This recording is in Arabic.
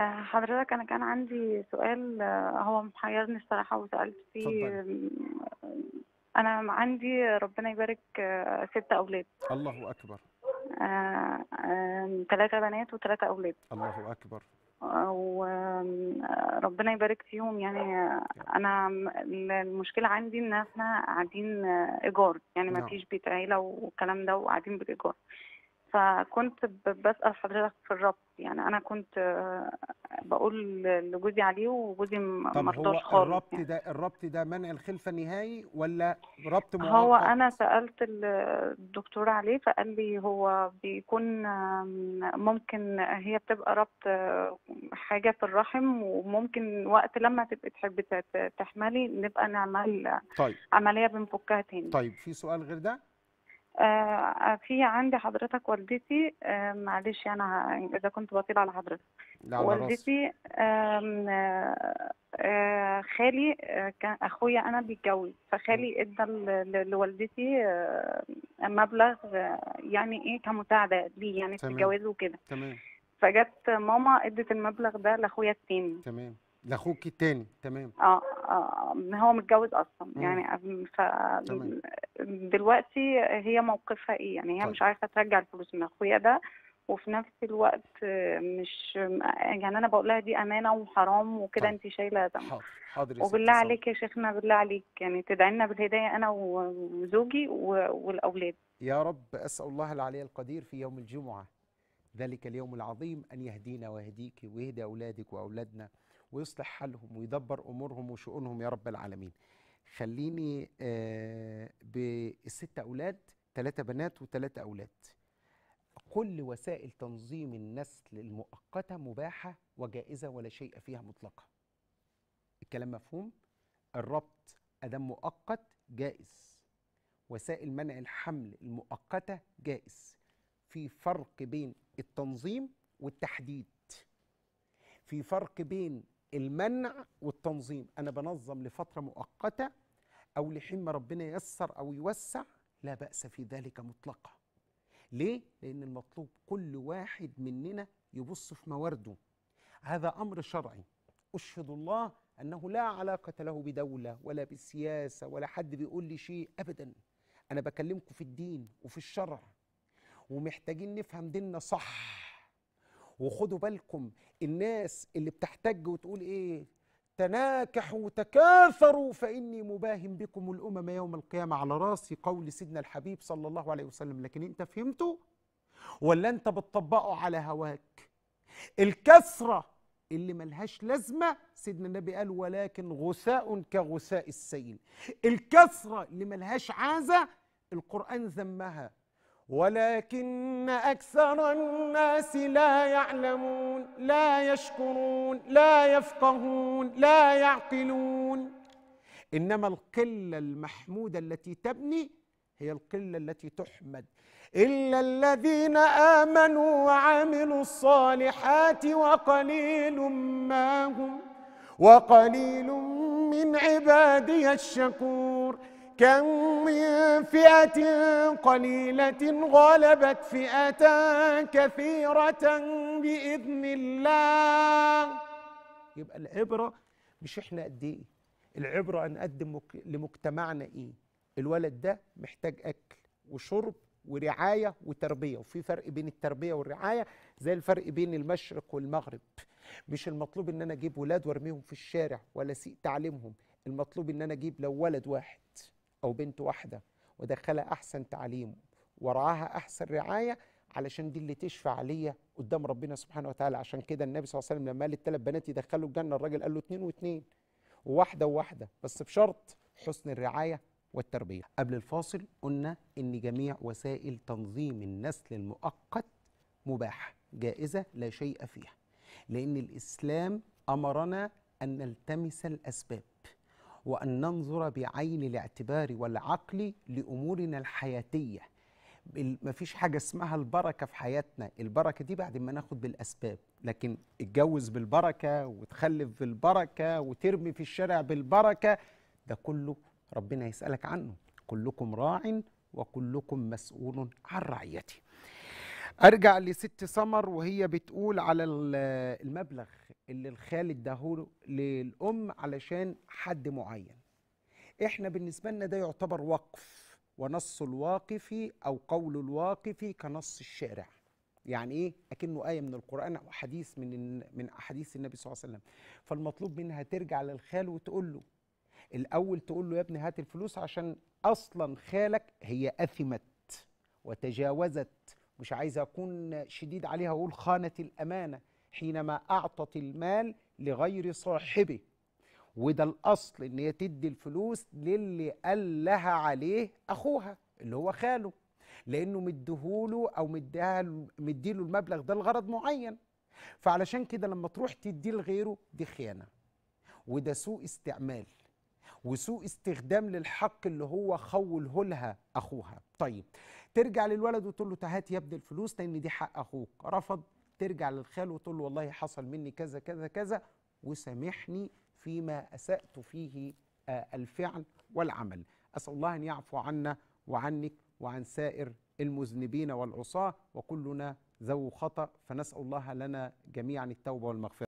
آه، حضرتك انا كان عندي سؤال آه، هو محيرني الصراحه وسالت فيه انا عندي ربنا يبارك آه، ست اولاد الله اكبر ثلاثه بنات وثلاثه اولاد الله اكبر وربنا يبارك فيهم يعني انا المشكله عندي ان احنا قاعدين ايجار يعني ما نعم. فيش بيت عيله والكلام ده وقاعدين بالايجار فكنت بسأل حضرتك في الربط يعني أنا كنت آه، بقول لجوزي عليه وجوزي ما طب خالص الربط يعني. ده الربط ده منع الخلفة نهائي ولا ربط مؤقت؟ هو أنا سألت الدكتور عليه فقال لي هو بيكون ممكن هي بتبقى ربط آه، حاجة في الرحم وممكن وقت لما تبقي تحبي تحملي نبقى نعمل طيب. عملية بنفكها تاني طيب في سؤال غير ده؟ آه، في عندي حضرتك والدتي آه، معلش انا يعني اذا كنت بطيله على حضرتك والدتي آه، خالي كان اخويا انا بيتجوز فخالي ادى لوالدتي مبلغ يعني ايه كمساعده ليه يعني في الجواز وكده تمام فجت ماما ادت المبلغ ده لاخويا التاني تمام لاخوك التاني تمام اه اه هو متجوز اصلا مم. يعني ف دلوقتي هي موقفها ايه يعني هي طيب. مش عارفه ترجع الفلوس من اخويا ده وفي نفس الوقت مش يعني انا بقول لها دي امانه وحرام وكده طيب. انت شايله ذنب حاضر حاضر وبالله صح. عليك يا شيخنا بالله عليك يعني تدعي لنا بالهدايه انا وزوجي والاولاد يا رب اسال الله العلي القدير في يوم الجمعه ذلك اليوم العظيم ان يهدينا ويهديك ويهدي اولادك واولادنا ويصلح حالهم ويدبر امورهم وشؤونهم يا رب العالمين خليني آه، بالست اولاد ثلاثه بنات وثلاثه اولاد كل وسائل تنظيم النسل المؤقته مباحه وجائزه ولا شيء فيها مطلقه الكلام مفهوم الربط ادم مؤقت جائز وسائل منع الحمل المؤقته جائز في فرق بين التنظيم والتحديد في فرق بين المنع والتنظيم انا بنظم لفتره مؤقته او لحين ما ربنا ييسر او يوسع لا باس في ذلك مطلقا ليه لان المطلوب كل واحد مننا يبص في موارده هذا امر شرعي اشهد الله انه لا علاقه له بدوله ولا بالسياسه ولا حد بيقول لي شيء ابدا انا بكلمكم في الدين وفي الشرع ومحتاجين نفهم ديننا صح وخدوا بالكم الناس اللي بتحتج وتقول ايه تناكحوا تكاثروا فاني مباهم بكم الامم يوم القيامه على راسي قول سيدنا الحبيب صلى الله عليه وسلم لكن انت فهمته ولا انت بتطبقه على هواك الكسره اللي ملهاش لازمه سيدنا النبي قال ولكن غثاء كغثاء السيل الكسره اللي ملهاش عازه القران ذمها ولكن أكثر الناس لا يعلمون لا يشكرون لا يفقهون لا يعقلون إنما القلة المحمودة التي تبني هي القلة التي تحمد إلا الذين آمنوا وعملوا الصالحات وقليل ما هم وقليل من عبادي الشكور كم من فئة قليلة غلبت فئة كثيرة بإذن الله يبقى العبرة مش احنا قد ايه العبرة ان أقدم لمجتمعنا ايه الولد ده محتاج اكل وشرب ورعايه وتربيه وفي فرق بين التربيه والرعايه زي الفرق بين المشرق والمغرب مش المطلوب ان انا اجيب ولاد وارميهم في الشارع ولا سيء تعليمهم المطلوب ان انا اجيب لو ولد واحد أو بنت واحدة ودخلها أحسن تعليم ورعاها أحسن رعاية علشان دي اللي تشفع ليا قدام ربنا سبحانه وتعالى عشان كده النبي صلى الله عليه وسلم لما قال الثلاث بنات يدخلوا الجنة الراجل قال له اتنين واثنين وواحدة وواحدة بس بشرط حسن الرعاية والتربية قبل الفاصل قلنا إن جميع وسائل تنظيم النسل المؤقت مباحة جائزة لا شيء فيها لأن الإسلام أمرنا أن نلتمس الأسباب وأن ننظر بعين الاعتبار والعقل لأمورنا الحياتية مفيش حاجة اسمها البركة في حياتنا البركة دي بعد ما ناخد بالأسباب لكن اتجوز بالبركة وتخلف بالبركة وترمي في الشارع بالبركة ده كله ربنا يسألك عنه كلكم راع وكلكم مسؤول عن رعيته ارجع لست سمر وهي بتقول على المبلغ اللي الخال اداهوله للام علشان حد معين احنا بالنسبه لنا ده يعتبر وقف ونص الواقف او قول الواقف كنص الشارع يعني ايه اكنه ايه من القران او حديث من من احاديث النبي صلى الله عليه وسلم فالمطلوب منها ترجع للخال وتقول له الاول تقول له يا ابني هات الفلوس عشان اصلا خالك هي اثمت وتجاوزت مش عايز أكون شديد عليها أقول خانت الأمانة حينما أعطت المال لغير صاحبه وده الأصل إن هي تدي الفلوس للي قال لها عليه أخوها اللي هو خاله لأنه مديهوله أو مديله المبلغ ده لغرض معين فعلشان كده لما تروح تديه لغيره دي خيانة وده سوء استعمال وسوء استخدام للحق اللي هو خوله لها اخوها طيب ترجع للولد وتقول له تهات يا ابني الفلوس لان دي حق اخوك رفض ترجع للخال وتقول له والله حصل مني كذا كذا كذا وسامحني فيما اسات فيه آه، الفعل والعمل اسال الله ان يعفو عنا وعنك وعن سائر المذنبين والعصاه وكلنا ذو خطأ فنسأل الله لنا جميعا التوبة والمغفرة